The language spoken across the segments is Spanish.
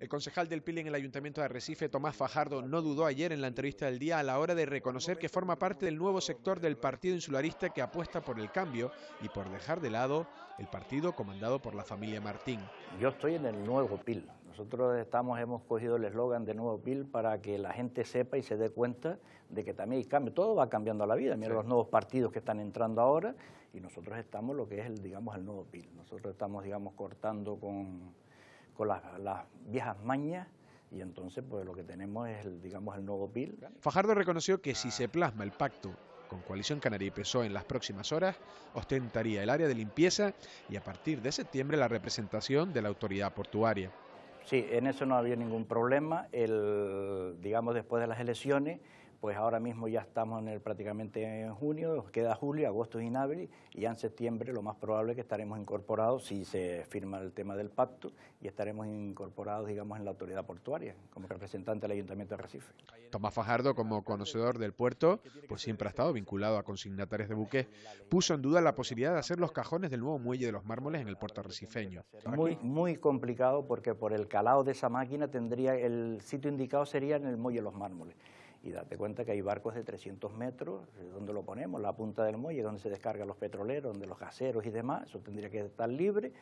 El concejal del PIL en el Ayuntamiento de Recife, Tomás Fajardo, no dudó ayer en la entrevista del día a la hora de reconocer que forma parte del nuevo sector del Partido Insularista que apuesta por el cambio y por dejar de lado el partido comandado por la familia Martín. Yo estoy en el nuevo PIL. Nosotros estamos, hemos cogido el eslogan de nuevo PIL para que la gente sepa y se dé cuenta de que también hay cambio. Todo va cambiando a la vida. Mira los nuevos partidos que están entrando ahora y nosotros estamos lo que es el, digamos, el nuevo PIL. Nosotros estamos, digamos, cortando con con las, viejas mañas y entonces pues lo que tenemos es el, digamos el nuevo PIL. Fajardo reconoció que si ah. se plasma el pacto con Coalición Canaria y PSOE en las próximas horas, ostentaría el área de limpieza y a partir de septiembre la representación de la autoridad portuaria. Sí, en eso no había ningún problema. El, digamos, después de las elecciones, pues ahora mismo ya estamos en el, prácticamente en junio, queda julio, agosto y abril, y ya en septiembre lo más probable es que estaremos incorporados, si se firma el tema del pacto, y estaremos incorporados, digamos, en la autoridad portuaria, como representante del Ayuntamiento de Recife. Tomás Fajardo, como conocedor del puerto, pues siempre ha estado vinculado a consignatarios de buques, puso en duda la posibilidad de hacer los cajones del nuevo muelle de los mármoles en el puerto recifeño. Muy, muy complicado porque por el calado de esa máquina tendría, el sitio indicado sería en el muelle de los mármoles y date cuenta que hay barcos de 300 metros, eh, donde lo ponemos? La punta del muelle, donde se descargan los petroleros, donde los gaseros y demás, eso tendría que estar libre,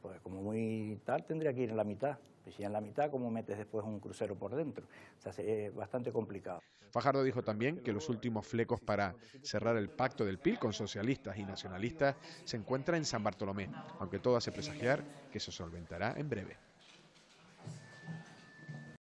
pues como muy tal tendría que ir en la mitad. y si en la mitad, ¿cómo metes después un crucero por dentro? O sea, es bastante complicado. Fajardo dijo también que los últimos flecos para cerrar el pacto del PIL con socialistas y nacionalistas se encuentran en San Bartolomé, aunque todo hace presagiar que se solventará en breve.